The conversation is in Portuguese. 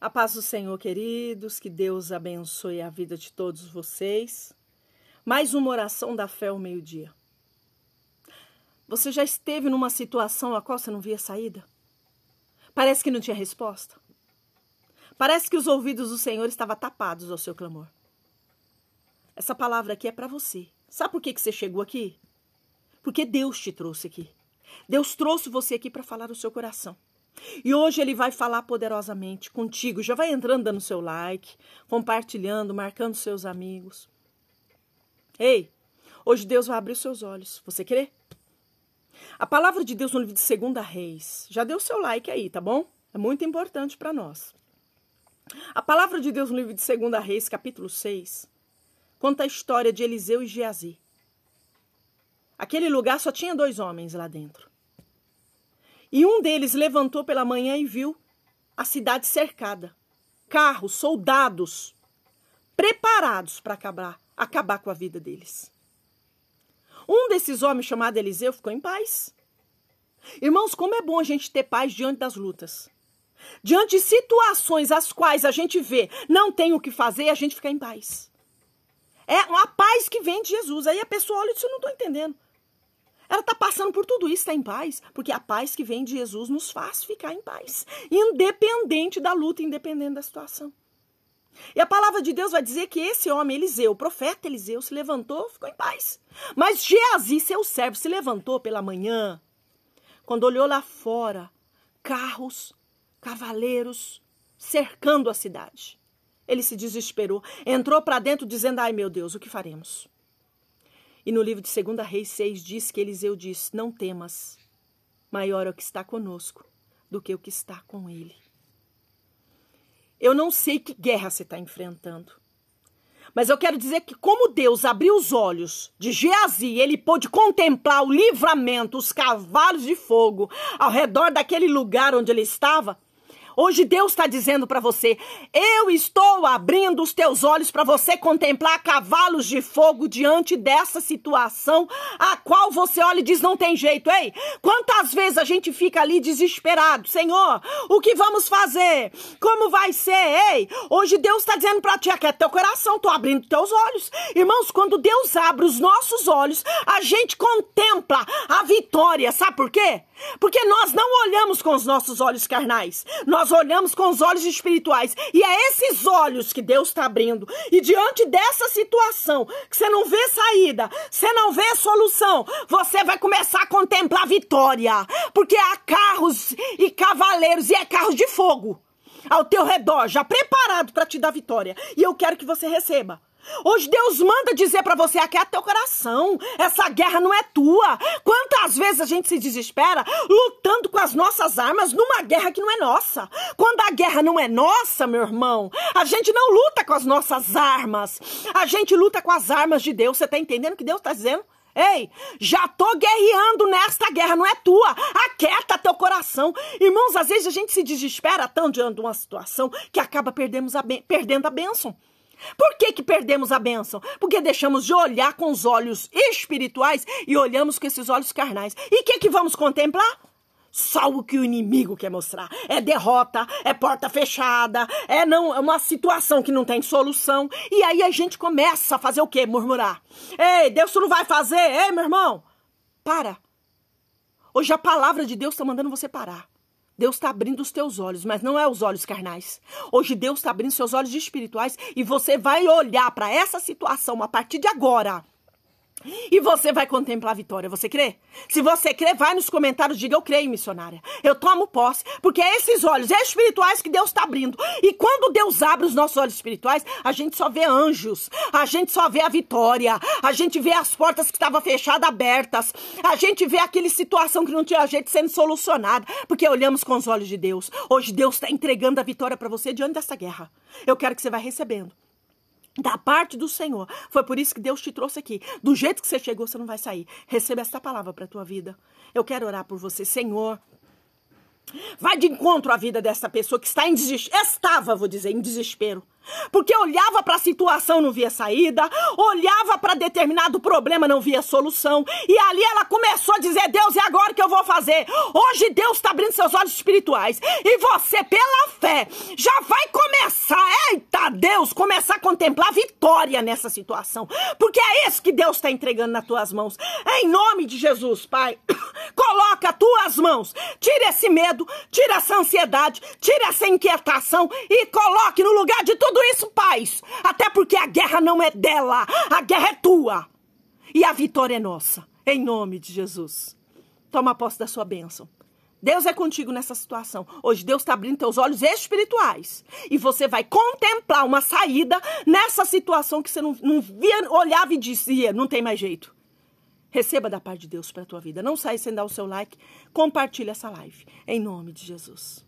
A paz do Senhor, queridos, que Deus abençoe a vida de todos vocês. Mais uma oração da fé ao meio-dia. Você já esteve numa situação a qual você não via saída? Parece que não tinha resposta. Parece que os ouvidos do Senhor estavam tapados ao seu clamor. Essa palavra aqui é para você. Sabe por que, que você chegou aqui? Porque Deus te trouxe aqui. Deus trouxe você aqui para falar o seu coração. E hoje ele vai falar poderosamente contigo. Já vai entrando dando seu like, compartilhando, marcando seus amigos. Ei, hoje Deus vai abrir seus olhos. Você crê? A palavra de Deus no livro de Segunda Reis. Já deu seu like aí, tá bom? É muito importante para nós. A palavra de Deus no livro de Segunda Reis, capítulo 6, conta a história de Eliseu e Geazi. Aquele lugar só tinha dois homens lá dentro. E um deles levantou pela manhã e viu a cidade cercada. Carros, soldados, preparados para acabar, acabar com a vida deles. Um desses homens, chamado Eliseu, ficou em paz. Irmãos, como é bom a gente ter paz diante das lutas. Diante de situações as quais a gente vê, não tem o que fazer, a gente fica em paz. É uma paz que vem de Jesus. Aí a pessoa olha e diz: Eu não estou entendendo. Ela está passando por tudo isso, está em paz, porque a paz que vem de Jesus nos faz ficar em paz, independente da luta, independente da situação. E a palavra de Deus vai dizer que esse homem, Eliseu, o profeta Eliseu, se levantou, ficou em paz. Mas Geazi, seu servo, se levantou pela manhã, quando olhou lá fora, carros, cavaleiros cercando a cidade. Ele se desesperou, entrou para dentro dizendo: Ai meu Deus, o que faremos? E no livro de 2 Reis 6 diz que Eliseu diz: Não temas, maior é o que está conosco do que o que está com ele. Eu não sei que guerra você está enfrentando, mas eu quero dizer que, como Deus abriu os olhos de Geazi, ele pôde contemplar o livramento, os cavalos de fogo ao redor daquele lugar onde ele estava. Hoje Deus está dizendo para você: eu estou abrindo os teus olhos para você contemplar cavalos de fogo diante dessa situação, a qual você olha e diz: não tem jeito, ei? Quantas vezes a gente fica ali desesperado, Senhor, o que vamos fazer? Como vai ser, ei? Hoje Deus está dizendo para ti: aqui é teu coração, estou abrindo teus olhos. Irmãos, quando Deus abre os nossos olhos, a gente contempla a vitória, sabe por quê? Porque nós não olhamos com os nossos olhos carnais, nós nós olhamos com os olhos espirituais. E é esses olhos que Deus está abrindo. E diante dessa situação, que você não vê saída, você não vê solução, você vai começar a contemplar vitória. Porque há carros e cavaleiros, e é carro de fogo ao teu redor, já preparado para te dar vitória. E eu quero que você receba. Hoje Deus manda dizer para você aquieta é teu coração. Essa guerra não é tua. Quantas vezes a gente se desespera lutando com as nossas armas numa guerra que não é nossa? Quando a guerra não é nossa, meu irmão, a gente não luta com as nossas armas. A gente luta com as armas de Deus. Você tá entendendo o que Deus tá dizendo? Ei, já tô guerreando nesta guerra, não é tua. Aquieta teu coração. Irmãos, às vezes a gente se desespera tanto diante de uma situação que acaba perdemos perdendo a bênção. Por que, que perdemos a bênção? Porque deixamos de olhar com os olhos espirituais e olhamos com esses olhos carnais. E o que, que vamos contemplar? Só o que o inimigo quer mostrar. É derrota, é porta fechada, é não é uma situação que não tem solução. E aí a gente começa a fazer o quê? Murmurar. Ei, Deus tu não vai fazer, ei, meu irmão. Para. Hoje a palavra de Deus está mandando você parar. Deus está abrindo os teus olhos, mas não é os olhos carnais. Hoje Deus está abrindo seus olhos espirituais e você vai olhar para essa situação a partir de agora e você vai contemplar a vitória, você crê? Se você crê, vai nos comentários, diga eu creio, missionária. Eu tomo posse, porque é esses olhos espirituais que Deus está abrindo. E quando Deus abre os nossos olhos espirituais, a gente só vê anjos, a gente só vê a vitória, a gente vê as portas que estavam fechadas abertas, a gente vê aquela situação que não tinha jeito sendo solucionada, porque olhamos com os olhos de Deus. Hoje Deus está entregando a vitória para você diante dessa guerra. Eu quero que você vá recebendo da parte do Senhor. Foi por isso que Deus te trouxe aqui. Do jeito que você chegou, você não vai sair. Receba essa palavra para a tua vida. Eu quero orar por você, Senhor. Vai de encontro à vida dessa pessoa que está em desespero. Estava, vou dizer, em desespero. Porque olhava para a situação, não via saída, olhava para determinado problema, não via solução. E ali ela começou a dizer: Deus, é agora que eu vou fazer? Hoje Deus está abrindo seus olhos espirituais. E você, pela fé, já vai começar Deus começar a contemplar vitória nessa situação. Porque é isso que Deus está entregando nas tuas mãos. Em nome de Jesus, Pai, coloca tuas mãos. Tira esse medo, tira essa ansiedade, tira essa inquietação e coloque no lugar de tudo isso paz. Até porque a guerra não é dela, a guerra é tua. E a vitória é nossa. Em nome de Jesus. Toma posse da sua bênção. Deus é contigo nessa situação. Hoje Deus está abrindo teus olhos espirituais. E você vai contemplar uma saída nessa situação que você não, não via, olhava e dizia: não tem mais jeito. Receba da parte de Deus para a tua vida. Não saia sem dar o seu like. Compartilha essa live. Em nome de Jesus.